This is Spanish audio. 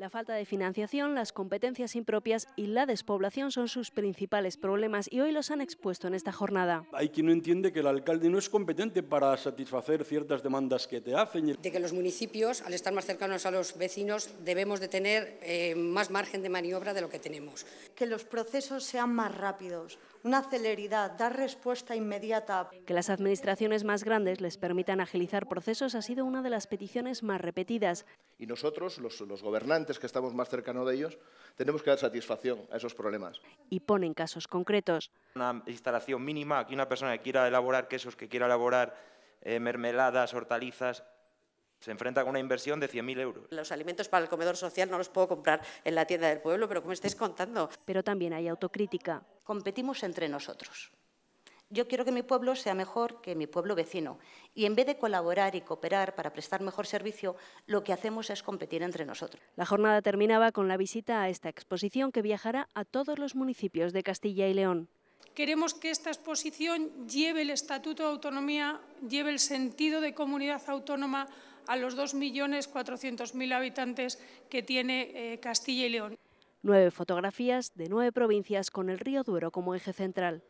La falta de financiación, las competencias impropias y la despoblación son sus principales problemas y hoy los han expuesto en esta jornada. Hay quien no entiende que el alcalde no es competente para satisfacer ciertas demandas que te hacen. De que los municipios, al estar más cercanos a los vecinos, debemos de tener eh, más margen de maniobra de lo que tenemos. Que los procesos sean más rápidos, una celeridad, dar respuesta inmediata. Que las administraciones más grandes les permitan agilizar procesos ha sido una de las peticiones más repetidas. Y nosotros, los, gobernantes que estamos más cercanos de ellos, tenemos que dar satisfacción a esos problemas. Y ponen casos concretos. Una instalación mínima, aquí una persona que quiera elaborar quesos, que quiera elaborar eh, mermeladas, hortalizas, se enfrenta con una inversión de 100.000 euros. Los alimentos para el comedor social no los puedo comprar en la tienda del pueblo, pero como estáis contando. Pero también hay autocrítica. Competimos entre nosotros yo quiero que mi pueblo sea mejor que mi pueblo vecino. Y en vez de colaborar y cooperar para prestar mejor servicio, lo que hacemos es competir entre nosotros. La jornada terminaba con la visita a esta exposición que viajará a todos los municipios de Castilla y León. Queremos que esta exposición lleve el Estatuto de Autonomía, lleve el sentido de comunidad autónoma a los 2.400.000 habitantes que tiene eh, Castilla y León. Nueve fotografías de nueve provincias con el río Duero como eje central.